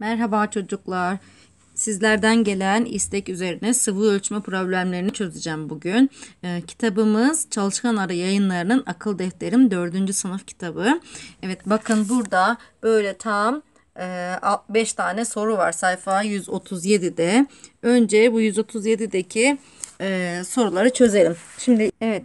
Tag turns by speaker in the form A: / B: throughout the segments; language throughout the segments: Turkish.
A: Merhaba çocuklar. Sizlerden gelen istek üzerine sıvı ölçme problemlerini çözeceğim bugün. Ee, kitabımız Çalışkan Arı Yayınları'nın Akıl Defterim 4. sınıf kitabı. Evet bakın burada böyle tam 5 e, tane soru var sayfa 137'de. Önce bu 137'deki e, soruları çözelim. Şimdi evet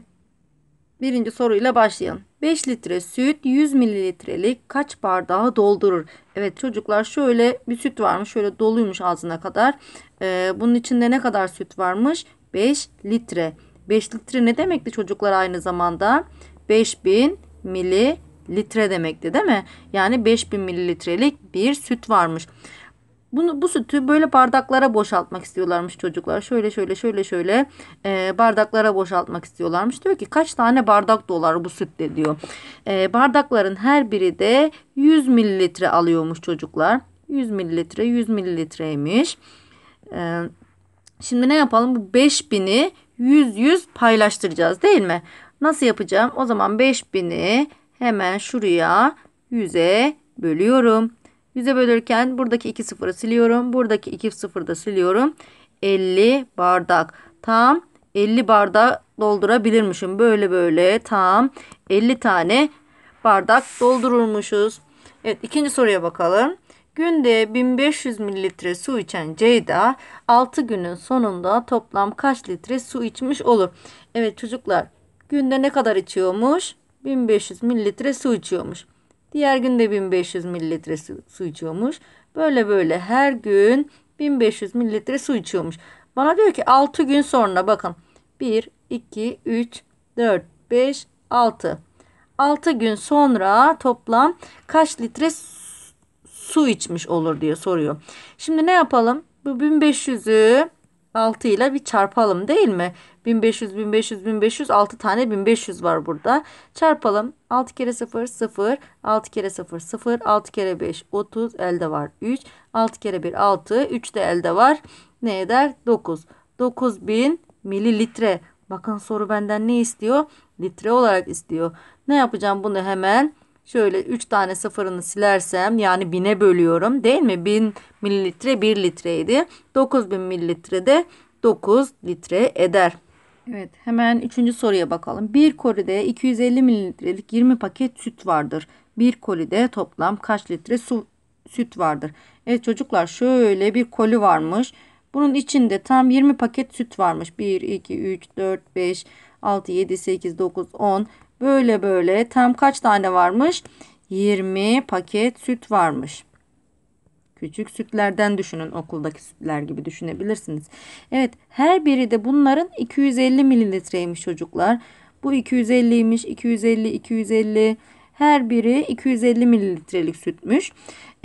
A: Birinci soruyla başlayalım. 5 litre süt 100 mililitrelik kaç bardağı doldurur? Evet çocuklar şöyle bir süt varmış. Şöyle doluymuş ağzına kadar. Ee, bunun içinde ne kadar süt varmış? 5 litre. 5 litre ne demekti çocuklar aynı zamanda? 5000 mililitre demekti değil mi? Yani 5000 mililitrelik bir süt varmış. Bunu bu sütü böyle bardaklara boşaltmak istiyorlarmış çocuklar. Şöyle şöyle şöyle şöyle e, bardaklara boşaltmak istiyorlarmış. Diyor ki kaç tane bardak dolar bu sütte diyor. E, bardakların her biri de 100 mililitre alıyormuş çocuklar. 100 mililitre 100 mililitreymiş. E, şimdi ne yapalım? Bu 5000'i 100 100 paylaştıracağız değil mi? Nasıl yapacağım? O zaman 5000'i hemen şuraya 100'e bölüyorum. Yüze bölürken buradaki 2 sıfırı siliyorum. Buradaki 2 sıfırı da siliyorum. 50 bardak. Tam 50 bardak doldurabilirmişim. Böyle böyle tam 50 tane bardak doldururmuşuz. Evet ikinci soruya bakalım. Günde 1500 mililitre su içen Ceyda 6 günün sonunda toplam kaç litre su içmiş olur? Evet çocuklar günde ne kadar içiyormuş? 1500 mililitre su içiyormuş. Diğer günde 1500 mililitre su, su içiyormuş. Böyle böyle her gün 1500 mililitre su içiyormuş. Bana diyor ki 6 gün sonra bakın 1, 2, 3, 4, 5, 6. 6 gün sonra toplam kaç litre su içmiş olur diye soruyor. Şimdi ne yapalım? Bu 1500'ü 6 ile bir çarpalım değil mi? 1500, 1500, 1500, 6 tane 1500 var burada. Çarpalım. 6 kere 0, 0. 6 kere 0, 0. 6 kere 5, 30. Elde var 3. 6 kere 1, 6. 3 de elde var. Ne eder? 9. 9000 mililitre. Bakın soru benden ne istiyor? Litre olarak istiyor. Ne yapacağım bunu hemen? Şöyle 3 tane sıfırını silersem yani 1000'e bölüyorum değil mi? 1000 mililitre 1 litreydi. 9000 mililitre de 9 litre eder. Evet hemen 3. soruya bakalım. Bir kolide 250 mililitrelik 20 paket süt vardır. Bir kolide toplam kaç litre su, süt vardır? Evet çocuklar şöyle bir koli varmış. Bunun içinde tam 20 paket süt varmış. 1, 2, 3, 4, 5, 6, 7, 8, 9, 10, Böyle böyle tam kaç tane varmış? 20 paket süt varmış. Küçük sütlerden düşünün okuldaki sütler gibi düşünebilirsiniz. Evet her biri de bunların 250 mililitreymiş çocuklar. Bu 250'ymiş 250 250 her biri 250 mililitrelik sütmüş.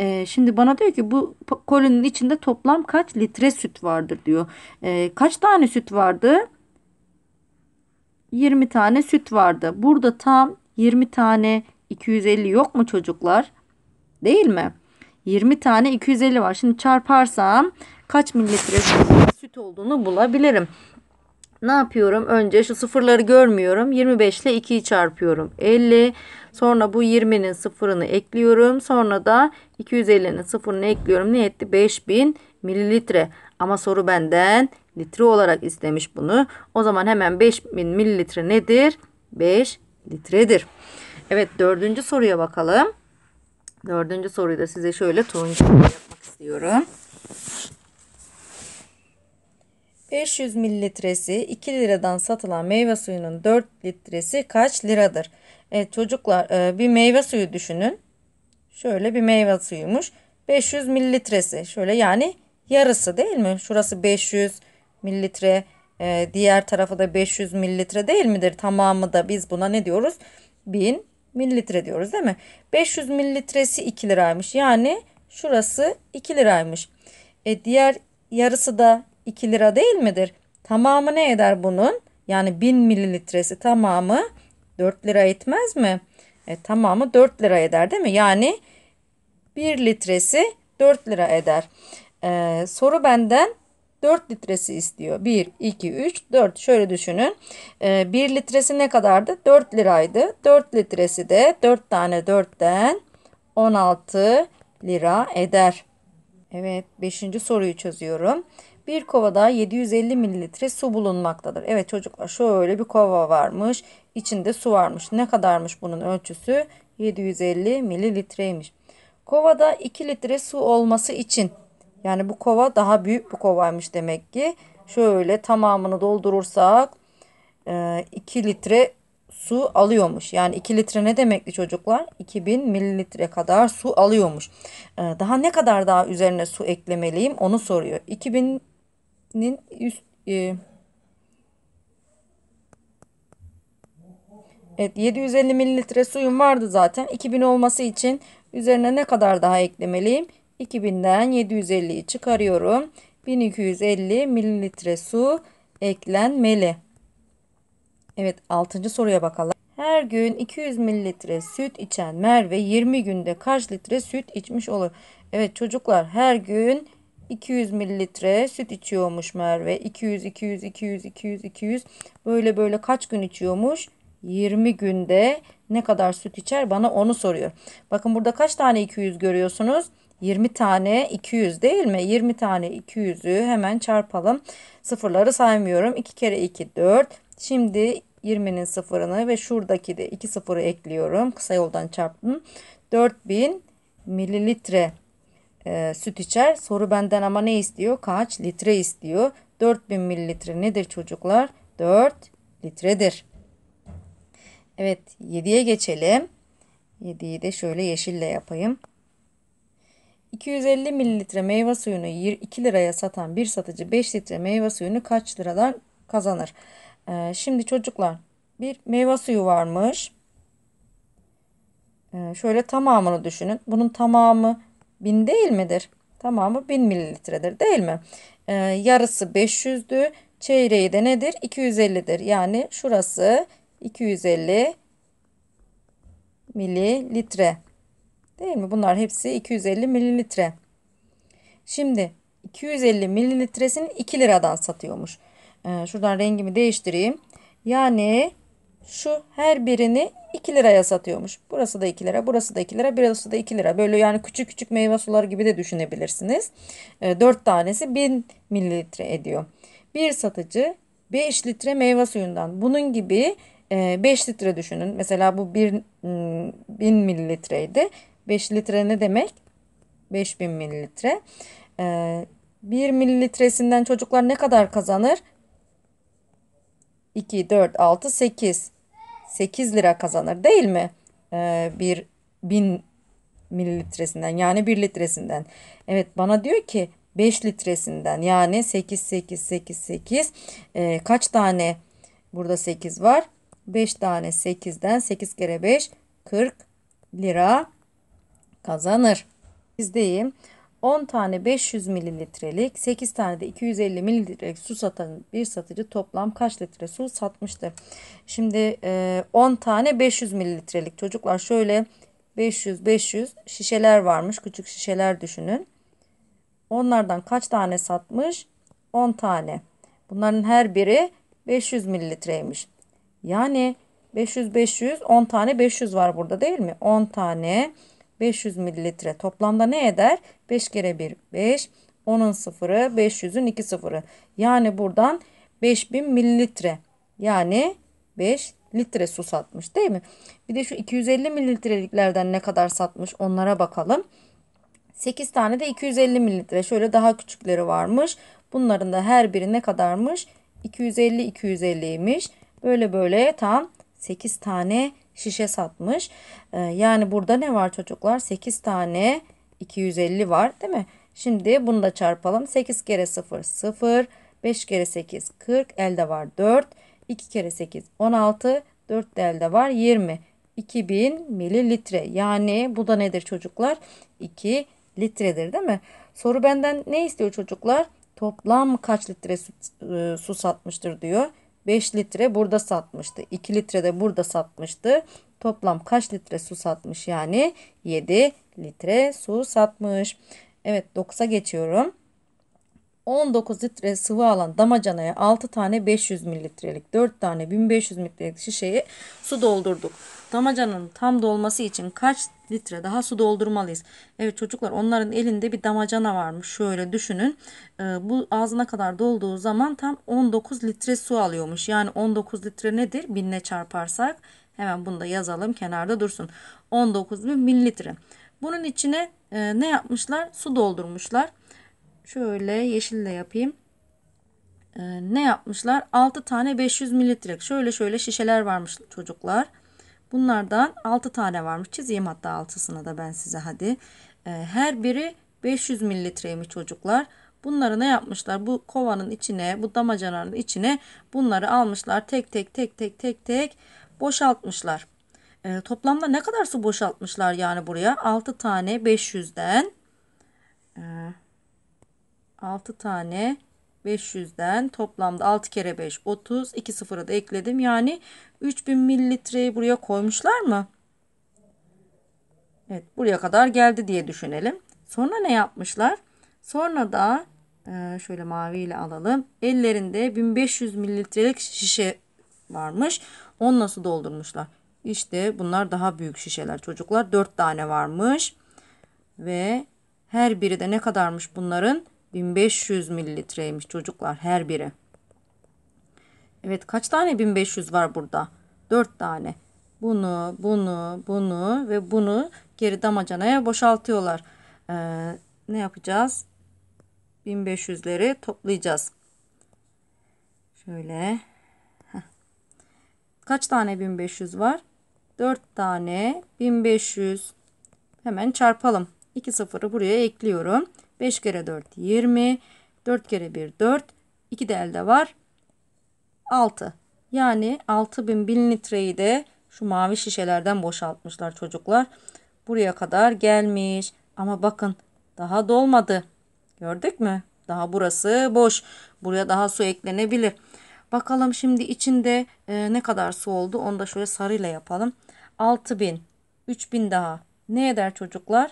A: Ee, şimdi bana diyor ki bu kolinin içinde toplam kaç litre süt vardır diyor. Ee, kaç tane süt vardı? 20 tane süt vardı. Burada tam 20 tane 250 yok mu çocuklar? Değil mi? 20 tane 250 var. Şimdi çarparsam kaç mililitre süt olduğunu bulabilirim. Ne yapıyorum? Önce şu sıfırları görmüyorum. 25 ile 2'yi çarpıyorum. 50. Sonra bu 20'nin sıfırını ekliyorum. Sonra da 250'nin sıfırını ekliyorum. Ne etti? 5000 mililitre. Ama soru benden litre olarak istemiş bunu. O zaman hemen 5000 mililitre nedir? 5 litredir. Evet dördüncü soruya bakalım. Dördüncü soruyu da size şöyle turuncu şey yapmak istiyorum. 500 mililitresi 2 liradan satılan meyve suyunun 4 litresi kaç liradır? Evet çocuklar e, bir meyve suyu düşünün. Şöyle bir meyve suyumuş. 500 mililitresi şöyle yani yarısı değil mi? Şurası 500 mililitre e, diğer tarafı da 500 mililitre değil midir? Tamamı da biz buna ne diyoruz? 1000 mililitre diyoruz değil mi? 500 mililitresi 2 liraymış. Yani şurası 2 liraymış. E, diğer yarısı da 2 lira değil midir? Tamamı ne eder bunun? Yani 1000 mililitresi tamamı 4 lira etmez mi? E, tamamı 4 lira eder değil mi? Yani 1 litresi 4 lira eder. Ee, soru benden 4 litresi istiyor. 1, 2, 3, 4. Şöyle düşünün. Ee, 1 litresi ne kadardı? 4 liraydı. 4 litresi de 4 tane 4'ten 16 lira eder. Evet 5. soruyu çözüyorum. Bir kovada 750 mililitre su bulunmaktadır. Evet çocuklar şöyle bir kova varmış. İçinde su varmış. Ne kadarmış bunun ölçüsü? 750 mililitreymiş. Kovada 2 litre su olması için yani bu kova daha büyük bir kovaymış demek ki. Şöyle tamamını doldurursak 2 e, litre su alıyormuş. Yani 2 litre ne demekti çocuklar? 2000 mililitre kadar su alıyormuş. E, daha ne kadar daha üzerine su eklemeliyim onu soruyor. 2000'nin üst... E, evet 750 mililitre suyum vardı zaten. 2000 olması için üzerine ne kadar daha eklemeliyim? 2000'den 750'yi çıkarıyorum. 1250 mililitre su eklenmeli. Evet 6. soruya bakalım. Her gün 200 mililitre süt içen Merve 20 günde kaç litre süt içmiş olur? Evet çocuklar her gün 200 mililitre süt içiyormuş Merve. 200, 200, 200, 200, 200. Böyle böyle kaç gün içiyormuş? 20 günde ne kadar süt içer bana onu soruyor. Bakın burada kaç tane 200 görüyorsunuz? 20 tane 200 değil mi? 20 tane 200'ü hemen çarpalım. Sıfırları saymıyorum. 2 kere 2 4. Şimdi 20'nin sıfırını ve şuradaki de 2 sıfırı ekliyorum. Kısa yoldan çarptım. 4000 mililitre e, süt içer. Soru benden ama ne istiyor? Kaç litre istiyor? 4000 mililitre nedir çocuklar? 4 litredir. Evet 7'ye geçelim. 7'yi de şöyle yeşille yapayım. 250 mililitre meyve suyunu 2 liraya satan bir satıcı 5 litre meyve suyunu kaç liradan kazanır? Ee, şimdi çocuklar bir meyve suyu varmış. Ee, şöyle tamamını düşünün. Bunun tamamı 1000 değil midir? Tamamı 1000 mililitredir değil mi? Ee, yarısı 500'dü. Çeyreği de nedir? 250'dir. Yani şurası 250 mililitre. Değil mi? Bunlar hepsi 250 mililitre. Şimdi 250 mililitresini 2 liradan satıyormuş. Ee, şuradan rengimi değiştireyim. Yani şu her birini 2 liraya satıyormuş. Burası da 2 lira, burası da 2 lira, burası da 2 lira. Böyle yani küçük küçük meyve suları gibi de düşünebilirsiniz. E, ee, 4 tanesi 1000 mililitre ediyor. Bir satıcı 5 litre meyve suyundan bunun gibi 5 e, litre düşünün. Mesela bu 1000 hmm, mililitreydi. 5 litre ne demek? 5000 mililitre. Ee, 1 mililitresinden çocuklar ne kadar kazanır? 2, 4, 6, 8. 8 lira kazanır değil mi? Ee, 1 bin mililitresinden yani 1 litresinden. Evet bana diyor ki 5 litresinden yani 8 8 8 8 e, kaç tane burada 8 var? 5 tane 8'den 8 kere 5 40 lira kazanır. Bizdeyim. 10 tane 500 mililitrelik 8 tane de 250 mililitrelik su satan bir satıcı toplam kaç litre su satmıştır? Şimdi e, 10 tane 500 mililitrelik çocuklar şöyle 500 500 şişeler varmış küçük şişeler düşünün. Onlardan kaç tane satmış? 10 tane. Bunların her biri 500 mililitreymiş. Yani 500 500 10 tane 500 var burada değil mi? 10 tane 500 mililitre toplamda ne eder? 5 kere 1 5, 10'un 0'ı 500'ün 2 0'ı. Yani buradan 5000 mililitre yani 5 litre su satmış değil mi? Bir de şu 250 mililitreliklerden ne kadar satmış onlara bakalım. 8 tane de 250 mililitre şöyle daha küçükleri varmış. Bunların da her biri ne kadarmış? 250 250'ymiş. Böyle böyle tam 8 tane şişe satmış. Ee, yani burada ne var çocuklar? 8 tane 250 var değil mi? Şimdi bunu da çarpalım. 8 kere 0 0. 5 kere 8 40. Elde var 4. 2 kere 8 16. 4 de elde var 20. 2000 mililitre. Yani bu da nedir çocuklar? 2 litredir değil mi? Soru benden ne istiyor çocuklar? Toplam kaç litre su, e, su satmıştır diyor. 5 litre burada satmıştı. 2 litre de burada satmıştı. Toplam kaç litre su satmış yani? 7 litre su satmış. Evet 9'a geçiyorum. 19 litre sıvı alan damacanaya 6 tane 500 mililitrelik 4 tane 1500 mililitrelik şişeyi su doldurduk. Damacanın tam dolması için kaç litre daha su doldurmalıyız? Evet çocuklar onların elinde bir damacana varmış. Şöyle düşünün. E, bu ağzına kadar dolduğu zaman tam 19 litre su alıyormuş. Yani 19 litre nedir? Binle çarparsak hemen bunu da yazalım kenarda dursun. 19 bin mililitre. Bunun içine e, ne yapmışlar? Su doldurmuşlar. Şöyle yeşille yapayım. E, ne yapmışlar? 6 tane 500 mililitre. Şöyle şöyle şişeler varmış çocuklar. Bunlardan 6 tane varmış. Çizeyim hatta 6'sını da ben size hadi. Ee, her biri 500 mililitreymiş çocuklar. Bunları ne yapmışlar? Bu kovanın içine, bu damacananın içine bunları almışlar. Tek tek tek tek tek tek boşaltmışlar. E, toplamda ne kadar su boşaltmışlar yani buraya? 6 tane 500'den e, 6 tane 500'den toplamda 6 kere 5 30 2 sıfıra da ekledim. Yani 3000 mililitreyi buraya koymuşlar mı? Evet buraya kadar geldi diye düşünelim. Sonra ne yapmışlar? Sonra da e, şöyle maviyle alalım. Ellerinde 1500 mililitrelik şişe varmış. Onu nasıl doldurmuşlar? İşte bunlar daha büyük şişeler çocuklar. 4 tane varmış. Ve her biri de ne kadarmış bunların? 1500 mililitreymiş çocuklar her biri. Evet kaç tane 1500 var burada? 4 tane. Bunu, bunu, bunu ve bunu geri damacanaya boşaltıyorlar. Ee, ne yapacağız? 1500'leri toplayacağız. Şöyle. Kaç tane 1500 var? 4 tane 1500. Hemen çarpalım. 2 sıfırı buraya ekliyorum. 5 kere 4 20. 4 kere 1 4. 2 de elde var. 6. Yani 6000 bin litreyi de şu mavi şişelerden boşaltmışlar çocuklar. Buraya kadar gelmiş. Ama bakın daha dolmadı. Gördük mü? Daha burası boş. Buraya daha su eklenebilir. Bakalım şimdi içinde e, ne kadar su oldu. Onu da şöyle sarıyla yapalım. 6000, 3000 daha. Ne eder çocuklar?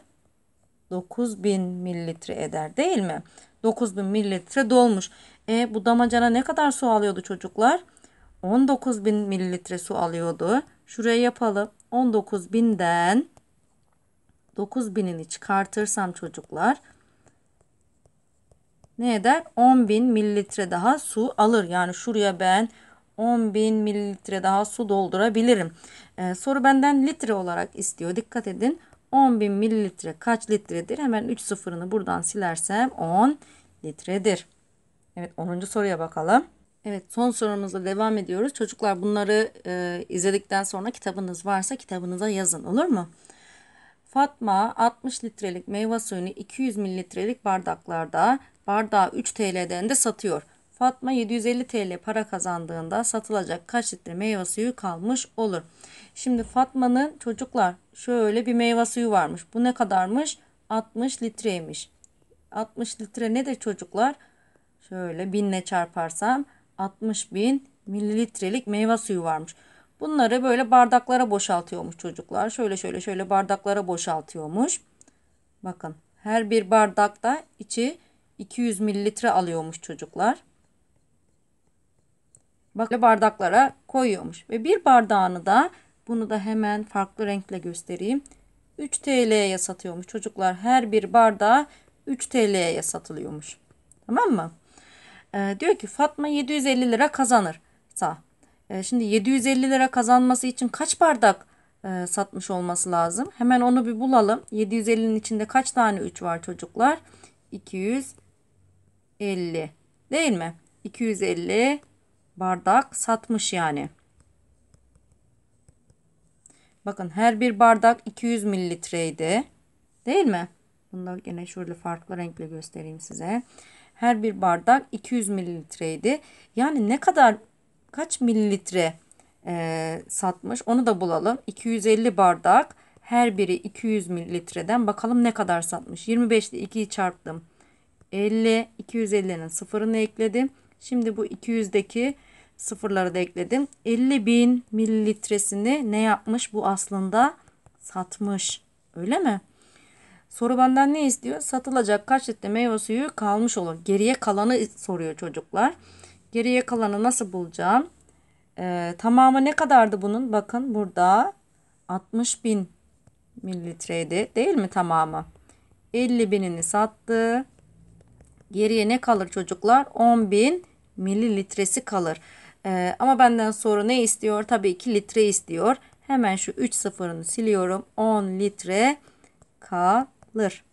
A: 9000 mililitre eder değil mi? 9000 mililitre dolmuş. E bu damacana ne kadar su alıyordu çocuklar? 19000 mililitre su alıyordu. Şuraya yapalım. 19000'den 9000'ini çıkartırsam çocuklar ne eder? 10.000 mililitre daha su alır. Yani şuraya ben 10.000 mililitre daha su doldurabilirim. Ee, soru benden litre olarak istiyor. Dikkat edin. 10.000 mililitre kaç litredir? Hemen 3 sıfırını buradan silersem 10 litredir. Evet 10. soruya bakalım. Evet son sorumuzla devam ediyoruz. Çocuklar bunları e, izledikten sonra kitabınız varsa kitabınıza yazın olur mu? Fatma 60 litrelik meyve suyunu 200 mililitrelik bardaklarda bardağı 3 TL'den de satıyor. Fatma 750 TL para kazandığında satılacak kaç litre meyve suyu kalmış olur. Şimdi Fatma'nın çocuklar şöyle bir meyve suyu varmış. Bu ne kadarmış? 60 litreymiş. 60 litre ne de çocuklar? Şöyle binle çarparsam 60 bin mililitrelik meyve suyu varmış. Bunları böyle bardaklara boşaltıyormuş çocuklar. Şöyle şöyle şöyle bardaklara boşaltıyormuş. Bakın her bir bardakta içi 200 mililitre alıyormuş çocuklar bakla bardaklara koyuyormuş. Ve bir bardağını da bunu da hemen farklı renkle göstereyim. 3 TL'ye satıyormuş çocuklar. Her bir bardağı 3 TL'ye satılıyormuş. Tamam mı? Ee, diyor ki Fatma 750 lira kazanırsa. Ee, şimdi 750 lira kazanması için kaç bardak e, satmış olması lazım? Hemen onu bir bulalım. 750'nin içinde kaç tane 3 var çocuklar? 250 değil mi? 250 bardak satmış yani. Bakın her bir bardak 200 mililitreydi. Değil mi? Bunları yine şöyle farklı renkle göstereyim size. Her bir bardak 200 mililitreydi. Yani ne kadar kaç mililitre e, satmış onu da bulalım. 250 bardak her biri 200 mililitreden bakalım ne kadar satmış. 25 ile 2'yi çarptım. 50 250'nin sıfırını ekledim. Şimdi bu 200'deki sıfırları da ekledim. 50 bin mililitresini ne yapmış? Bu aslında satmış. Öyle mi? Soru benden ne istiyor? Satılacak kaç litre meyve suyu kalmış olur? Geriye kalanı soruyor çocuklar. Geriye kalanı nasıl bulacağım? Ee, tamamı ne kadardı bunun? Bakın burada 60 bin mililitreydi değil mi tamamı? 50 binini sattı. Geriye ne kalır çocuklar? 10 bin mililitresi kalır. Ee, ama benden sonra ne istiyor? Tabii ki litre istiyor. Hemen şu 3 sıfırını siliyorum. 10 litre kalır.